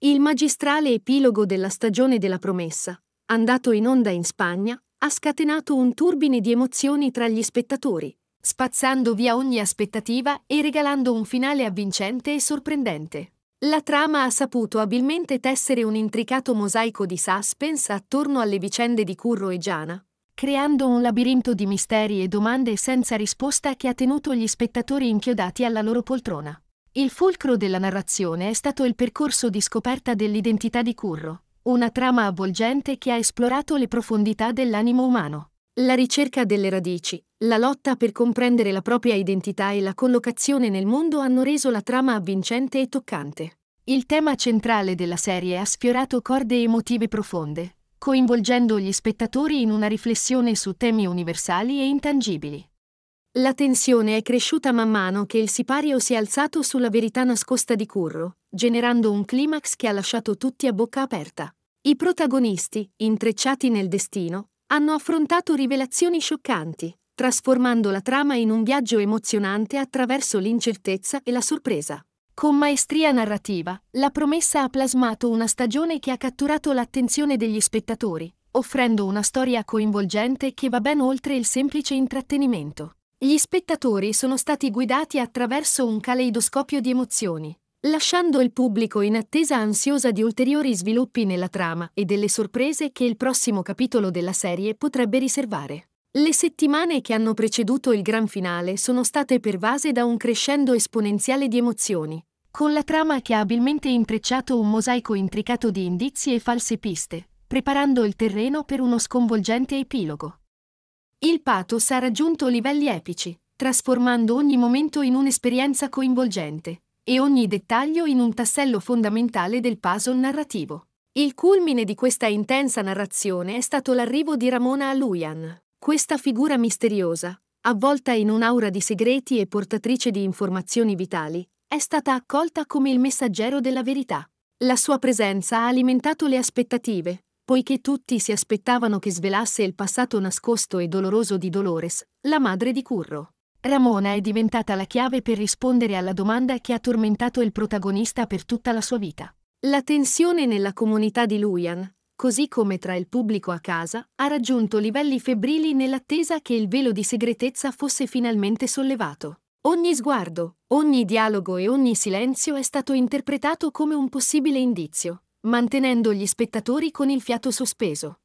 Il magistrale epilogo della stagione della promessa, andato in onda in Spagna, ha scatenato un turbine di emozioni tra gli spettatori, spazzando via ogni aspettativa e regalando un finale avvincente e sorprendente. La trama ha saputo abilmente tessere un intricato mosaico di suspense attorno alle vicende di Curro e Giana, creando un labirinto di misteri e domande senza risposta che ha tenuto gli spettatori inchiodati alla loro poltrona. Il fulcro della narrazione è stato il percorso di scoperta dell'identità di Curro, una trama avvolgente che ha esplorato le profondità dell'animo umano. La ricerca delle radici, la lotta per comprendere la propria identità e la collocazione nel mondo hanno reso la trama avvincente e toccante. Il tema centrale della serie ha sfiorato corde emotive profonde, coinvolgendo gli spettatori in una riflessione su temi universali e intangibili. La tensione è cresciuta man mano che il sipario si è alzato sulla verità nascosta di Curro, generando un climax che ha lasciato tutti a bocca aperta. I protagonisti, intrecciati nel destino, hanno affrontato rivelazioni scioccanti, trasformando la trama in un viaggio emozionante attraverso l'incertezza e la sorpresa. Con maestria narrativa, La promessa ha plasmato una stagione che ha catturato l'attenzione degli spettatori, offrendo una storia coinvolgente che va ben oltre il semplice intrattenimento. Gli spettatori sono stati guidati attraverso un caleidoscopio di emozioni, lasciando il pubblico in attesa ansiosa di ulteriori sviluppi nella trama e delle sorprese che il prossimo capitolo della serie potrebbe riservare. Le settimane che hanno preceduto il gran finale sono state pervase da un crescendo esponenziale di emozioni, con la trama che ha abilmente intrecciato un mosaico intricato di indizi e false piste, preparando il terreno per uno sconvolgente epilogo. Il pathos ha raggiunto livelli epici, trasformando ogni momento in un'esperienza coinvolgente e ogni dettaglio in un tassello fondamentale del puzzle narrativo. Il culmine di questa intensa narrazione è stato l'arrivo di Ramona a Luyan, questa figura misteriosa, avvolta in un'aura di segreti e portatrice di informazioni vitali, è stata accolta come il messaggero della verità. La sua presenza ha alimentato le aspettative, poiché tutti si aspettavano che svelasse il passato nascosto e doloroso di Dolores, la madre di Curro. Ramona è diventata la chiave per rispondere alla domanda che ha tormentato il protagonista per tutta la sua vita. La tensione nella comunità di Luian, così come tra il pubblico a casa, ha raggiunto livelli febbrili nell'attesa che il velo di segretezza fosse finalmente sollevato. Ogni sguardo, ogni dialogo e ogni silenzio è stato interpretato come un possibile indizio, mantenendo gli spettatori con il fiato sospeso.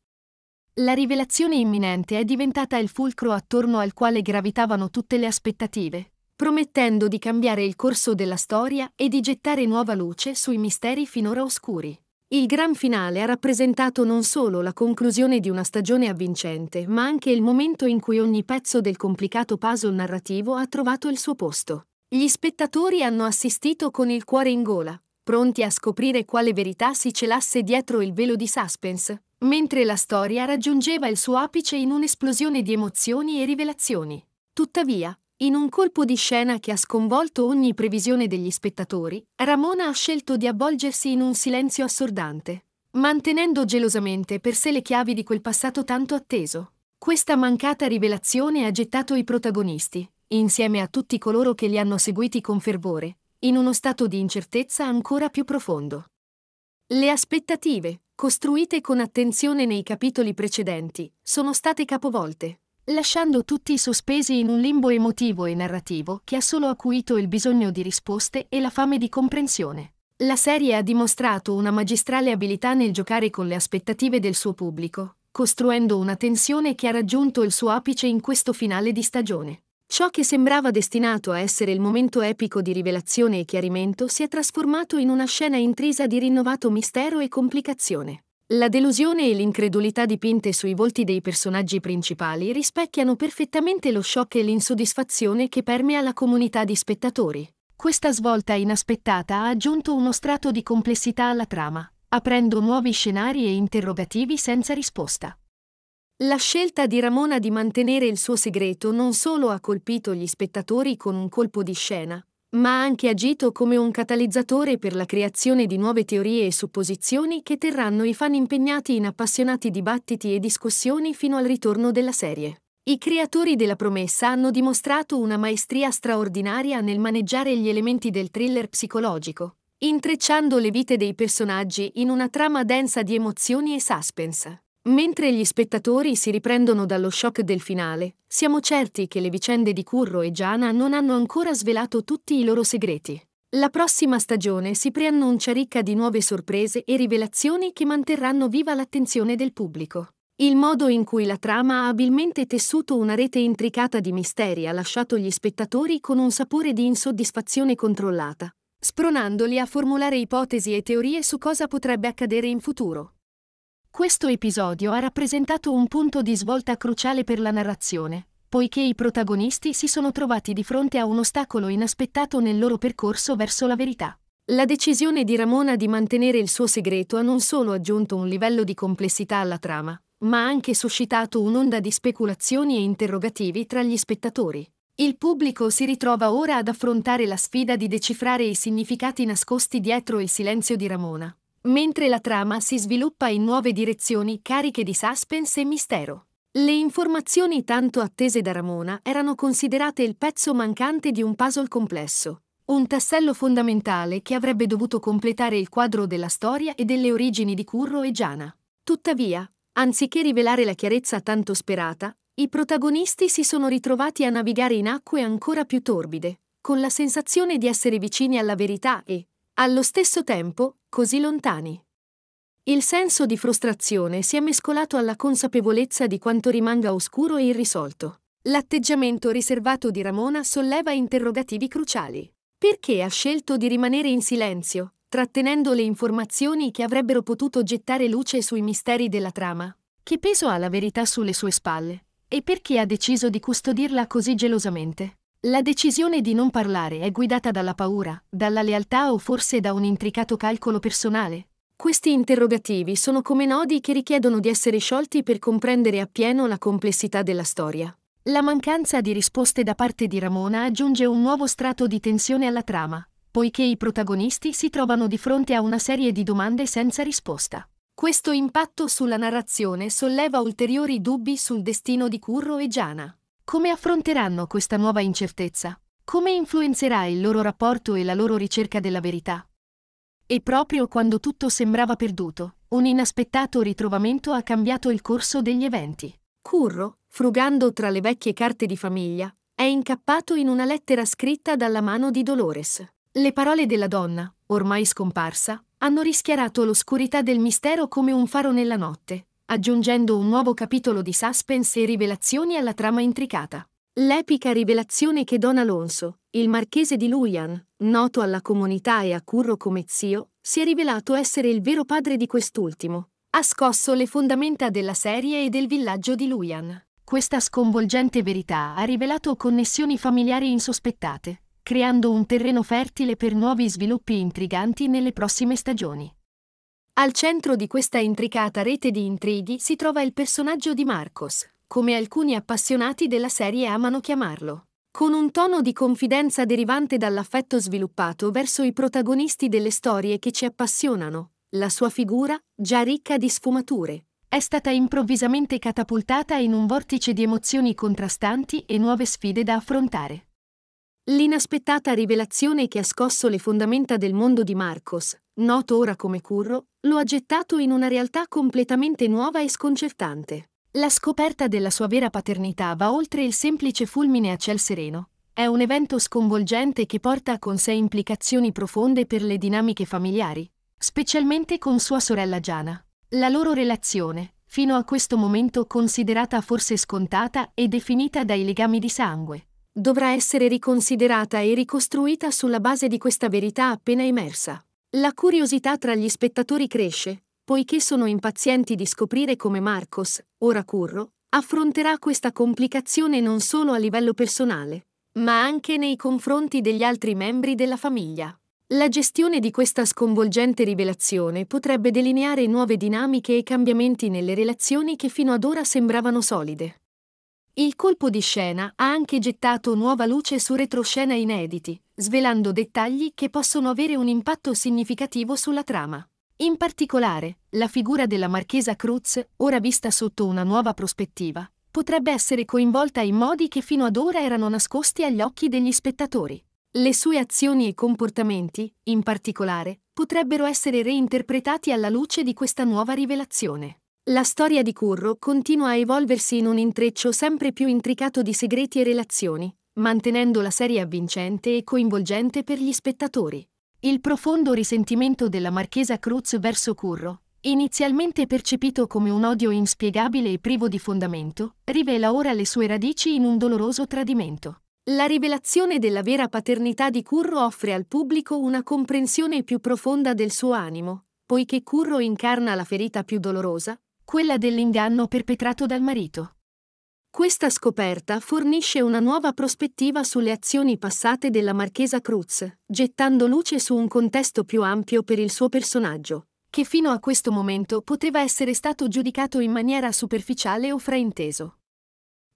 La rivelazione imminente è diventata il fulcro attorno al quale gravitavano tutte le aspettative, promettendo di cambiare il corso della storia e di gettare nuova luce sui misteri finora oscuri. Il gran finale ha rappresentato non solo la conclusione di una stagione avvincente, ma anche il momento in cui ogni pezzo del complicato puzzle narrativo ha trovato il suo posto. Gli spettatori hanno assistito con il cuore in gola, pronti a scoprire quale verità si celasse dietro il velo di suspense, mentre la storia raggiungeva il suo apice in un'esplosione di emozioni e rivelazioni. Tuttavia, in un colpo di scena che ha sconvolto ogni previsione degli spettatori, Ramona ha scelto di avvolgersi in un silenzio assordante, mantenendo gelosamente per sé le chiavi di quel passato tanto atteso. Questa mancata rivelazione ha gettato i protagonisti, insieme a tutti coloro che li hanno seguiti con fervore, in uno stato di incertezza ancora più profondo. Le aspettative, costruite con attenzione nei capitoli precedenti, sono state capovolte, lasciando tutti sospesi in un limbo emotivo e narrativo che ha solo acuito il bisogno di risposte e la fame di comprensione. La serie ha dimostrato una magistrale abilità nel giocare con le aspettative del suo pubblico, costruendo una tensione che ha raggiunto il suo apice in questo finale di stagione. Ciò che sembrava destinato a essere il momento epico di rivelazione e chiarimento si è trasformato in una scena intrisa di rinnovato mistero e complicazione. La delusione e l'incredulità dipinte sui volti dei personaggi principali rispecchiano perfettamente lo shock e l'insoddisfazione che permea la comunità di spettatori. Questa svolta inaspettata ha aggiunto uno strato di complessità alla trama, aprendo nuovi scenari e interrogativi senza risposta. La scelta di Ramona di mantenere il suo segreto non solo ha colpito gli spettatori con un colpo di scena, ma ha anche agito come un catalizzatore per la creazione di nuove teorie e supposizioni che terranno i fan impegnati in appassionati dibattiti e discussioni fino al ritorno della serie. I creatori della promessa hanno dimostrato una maestria straordinaria nel maneggiare gli elementi del thriller psicologico, intrecciando le vite dei personaggi in una trama densa di emozioni e suspense. Mentre gli spettatori si riprendono dallo shock del finale, siamo certi che le vicende di Curro e Giana non hanno ancora svelato tutti i loro segreti. La prossima stagione si preannuncia ricca di nuove sorprese e rivelazioni che manterranno viva l'attenzione del pubblico. Il modo in cui la trama ha abilmente tessuto una rete intricata di misteri ha lasciato gli spettatori con un sapore di insoddisfazione controllata, spronandoli a formulare ipotesi e teorie su cosa potrebbe accadere in futuro. Questo episodio ha rappresentato un punto di svolta cruciale per la narrazione, poiché i protagonisti si sono trovati di fronte a un ostacolo inaspettato nel loro percorso verso la verità. La decisione di Ramona di mantenere il suo segreto ha non solo aggiunto un livello di complessità alla trama, ma ha anche suscitato un'onda di speculazioni e interrogativi tra gli spettatori. Il pubblico si ritrova ora ad affrontare la sfida di decifrare i significati nascosti dietro il silenzio di Ramona, mentre la trama si sviluppa in nuove direzioni cariche di suspense e mistero. Le informazioni tanto attese da Ramona erano considerate il pezzo mancante di un puzzle complesso, un tassello fondamentale che avrebbe dovuto completare il quadro della storia e delle origini di Curro e Giana. Tuttavia, anziché rivelare la chiarezza tanto sperata, i protagonisti si sono ritrovati a navigare in acque ancora più torbide, con la sensazione di essere vicini alla verità e, allo stesso tempo così lontani. Il senso di frustrazione si è mescolato alla consapevolezza di quanto rimanga oscuro e irrisolto. L'atteggiamento riservato di Ramona solleva interrogativi cruciali. Perché ha scelto di rimanere in silenzio, trattenendo le informazioni che avrebbero potuto gettare luce sui misteri della trama? Che peso ha la verità sulle sue spalle? E perché ha deciso di custodirla così gelosamente? La decisione di non parlare è guidata dalla paura, dalla lealtà o forse da un intricato calcolo personale? Questi interrogativi sono come nodi che richiedono di essere sciolti per comprendere appieno la complessità della storia. La mancanza di risposte da parte di Ramona aggiunge un nuovo strato di tensione alla trama, poiché i protagonisti si trovano di fronte a una serie di domande senza risposta. Questo impatto sulla narrazione solleva ulteriori dubbi sul destino di Curro e Giana. Come affronteranno questa nuova incertezza? Come influenzerà il loro rapporto e la loro ricerca della verità? E proprio quando tutto sembrava perduto, un inaspettato ritrovamento ha cambiato il corso degli eventi. Curro, frugando tra le vecchie carte di famiglia, è incappato in una lettera scritta dalla mano di Dolores. Le parole della donna, ormai scomparsa, hanno rischiarato l'oscurità del mistero come un faro nella notte, aggiungendo un nuovo capitolo di suspense e rivelazioni alla trama intricata. L'epica rivelazione che Don Alonso, il marchese di Lujan, noto alla comunità e a Curro come zio, si è rivelato essere il vero padre di quest'ultimo, ha scosso le fondamenta della serie e del villaggio di Lujan. Questa sconvolgente verità ha rivelato connessioni familiari insospettate, creando un terreno fertile per nuovi sviluppi intriganti nelle prossime stagioni. Al centro di questa intricata rete di intrighi si trova il personaggio di Marcos, come alcuni appassionati della serie amano chiamarlo. Con un tono di confidenza derivante dall'affetto sviluppato verso i protagonisti delle storie che ci appassionano, la sua figura, già ricca di sfumature, è stata improvvisamente catapultata in un vortice di emozioni contrastanti e nuove sfide da affrontare. L'inaspettata rivelazione che ha scosso le fondamenta del mondo di Marcos, noto ora come Curro, lo ha gettato in una realtà completamente nuova e sconcertante. La scoperta della sua vera paternità va oltre il semplice fulmine a ciel sereno. È un evento sconvolgente che porta con sé implicazioni profonde per le dinamiche familiari, specialmente con sua sorella Giana. La loro relazione, fino a questo momento considerata forse scontata e definita dai legami di sangue, dovrà essere riconsiderata e ricostruita sulla base di questa verità appena emersa. La curiosità tra gli spettatori cresce, poiché sono impazienti di scoprire come Marcos, ora Curro, affronterà questa complicazione non solo a livello personale, ma anche nei confronti degli altri membri della famiglia. La gestione di questa sconvolgente rivelazione potrebbe delineare nuove dinamiche e cambiamenti nelle relazioni che fino ad ora sembravano solide. Il colpo di scena ha anche gettato nuova luce su retroscena inediti, svelando dettagli che possono avere un impatto significativo sulla trama. In particolare, la figura della Marchesa Cruz, ora vista sotto una nuova prospettiva, potrebbe essere coinvolta in modi che fino ad ora erano nascosti agli occhi degli spettatori. Le sue azioni e comportamenti, in particolare, potrebbero essere reinterpretati alla luce di questa nuova rivelazione. La storia di Curro continua a evolversi in un intreccio sempre più intricato di segreti e relazioni, mantenendo la serie avvincente e coinvolgente per gli spettatori. Il profondo risentimento della marchesa Cruz verso Curro, inizialmente percepito come un odio inspiegabile e privo di fondamento, rivela ora le sue radici in un doloroso tradimento. La rivelazione della vera paternità di Curro offre al pubblico una comprensione più profonda del suo animo, poiché Curro incarna la ferita più dolorosa, quella dell'inganno perpetrato dal marito. Questa scoperta fornisce una nuova prospettiva sulle azioni passate della Marchesa Cruz, gettando luce su un contesto più ampio per il suo personaggio, che fino a questo momento poteva essere stato giudicato in maniera superficiale o frainteso.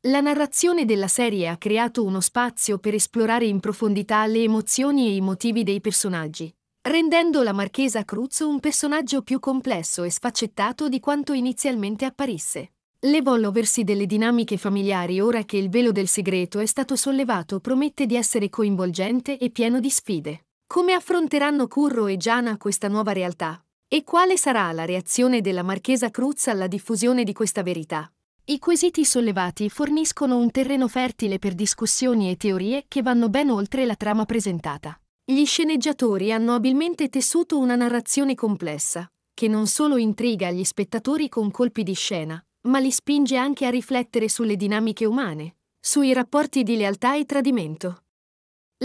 La narrazione della serie ha creato uno spazio per esplorare in profondità le emozioni e i motivi dei personaggi, rendendo la Marchesa Cruz un personaggio più complesso e sfaccettato di quanto inizialmente apparisse. L'evolversi delle dinamiche familiari ora che il velo del segreto è stato sollevato promette di essere coinvolgente e pieno di sfide. Come affronteranno Curro e Giana questa nuova realtà? E quale sarà la reazione della Marchesa Cruz alla diffusione di questa verità? I quesiti sollevati forniscono un terreno fertile per discussioni e teorie che vanno ben oltre la trama presentata. Gli sceneggiatori hanno abilmente tessuto una narrazione complessa, che non solo intriga gli spettatori con colpi di scena, ma li spinge anche a riflettere sulle dinamiche umane, sui rapporti di lealtà e tradimento.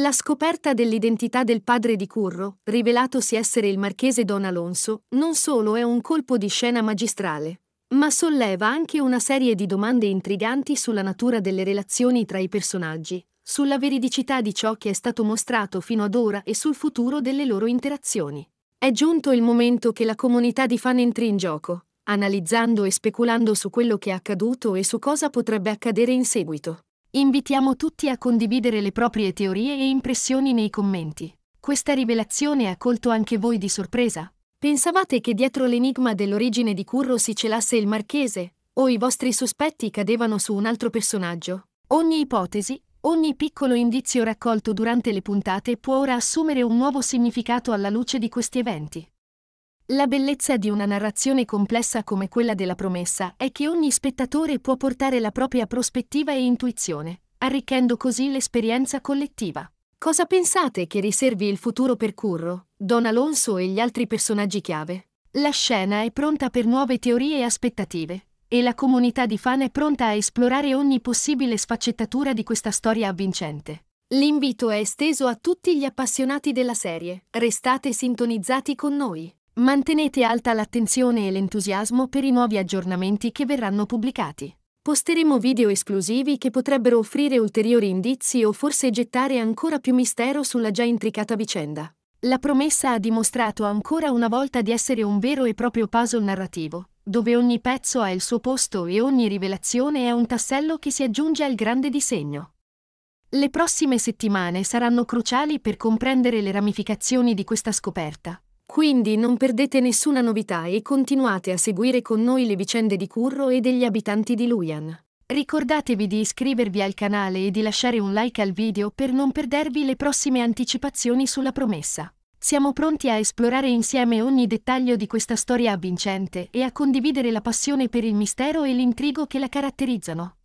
La scoperta dell'identità del padre di Curro, rivelatosi essere il marchese Don Alonso, non solo è un colpo di scena magistrale, ma solleva anche una serie di domande intriganti sulla natura delle relazioni tra i personaggi, sulla veridicità di ciò che è stato mostrato fino ad ora e sul futuro delle loro interazioni. È giunto il momento che la comunità di fan entri in gioco, analizzando e speculando su quello che è accaduto e su cosa potrebbe accadere in seguito. Invitiamo tutti a condividere le proprie teorie e impressioni nei commenti. Questa rivelazione ha colto anche voi di sorpresa? Pensavate che dietro l'enigma dell'origine di Curro si celasse il marchese, o i vostri sospetti cadevano su un altro personaggio? Ogni ipotesi Ogni piccolo indizio raccolto durante le puntate può ora assumere un nuovo significato alla luce di questi eventi. La bellezza di una narrazione complessa come quella della promessa è che ogni spettatore può portare la propria prospettiva e intuizione, arricchendo così l'esperienza collettiva. Cosa pensate che riservi il futuro per Curro, Don Alonso e gli altri personaggi chiave? La scena è pronta per nuove teorie e aspettative, e la comunità di fan è pronta a esplorare ogni possibile sfaccettatura di questa storia avvincente. L'invito è esteso a tutti gli appassionati della serie. Restate sintonizzati con noi. Mantenete alta l'attenzione e l'entusiasmo per i nuovi aggiornamenti che verranno pubblicati. Posteremo video esclusivi che potrebbero offrire ulteriori indizi o forse gettare ancora più mistero sulla già intricata vicenda. La promessa ha dimostrato ancora una volta di essere un vero e proprio puzzle narrativo, dove ogni pezzo ha il suo posto e ogni rivelazione è un tassello che si aggiunge al grande disegno. Le prossime settimane saranno cruciali per comprendere le ramificazioni di questa scoperta. Quindi non perdete nessuna novità e continuate a seguire con noi le vicende di Curro e degli abitanti di Luyan. Ricordatevi di iscrivervi al canale e di lasciare un like al video per non perdervi le prossime anticipazioni sulla promessa. Siamo pronti a esplorare insieme ogni dettaglio di questa storia avvincente e a condividere la passione per il mistero e l'intrigo che la caratterizzano.